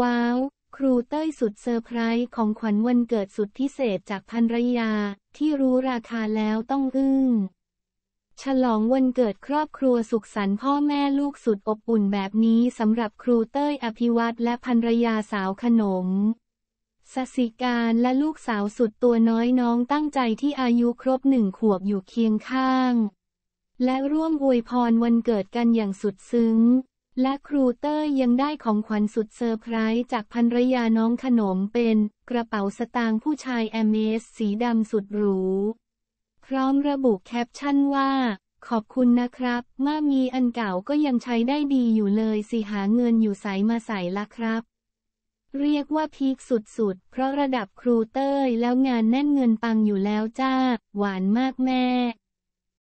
ว้าวครูเต้ยสุดเซอร์ไพรส์ของขวัญวันเกิดสุดพิเศษจากภรรยา ที่รู้ราคาแล้วต้องอึ้งฉลองวันเกิดครอบครัวสุขสันต์พ่อแม่ลูกสุดอบอุ่นแบบนี้สำหรับครูเต้ยอภิวัตและภรรยาสาวขนมสสิการและลูกสาวสุดตัวน้อยน้องตั้งใจที่อายุครบหนึ่งขวบอยู่เคียงข้าง และร่วมอวยพรวันเกิดกันอย่างสุดซึ้งและครูเต้ยยังได้ของขวัญสุดเซอร์ไพรส์จากภรรยาน้องขนมเป็น กระเป๋าสตางค์ผู้ชายแอมเมสสีดำสุดหรู พร้อมระบุแคปชั่นว่า ขอบคุณนะครับมามีอันเก่าก็ยังใช้ได้ดีอยู่เลยสิหาเงินอยู่ใสมาใส่ละครับ เรียกว่าพีคสุดๆ เพราะระดับครูเต้ยแล้วงานแน่นเงินปังอยู่แล้วจ้า หวานมากแม่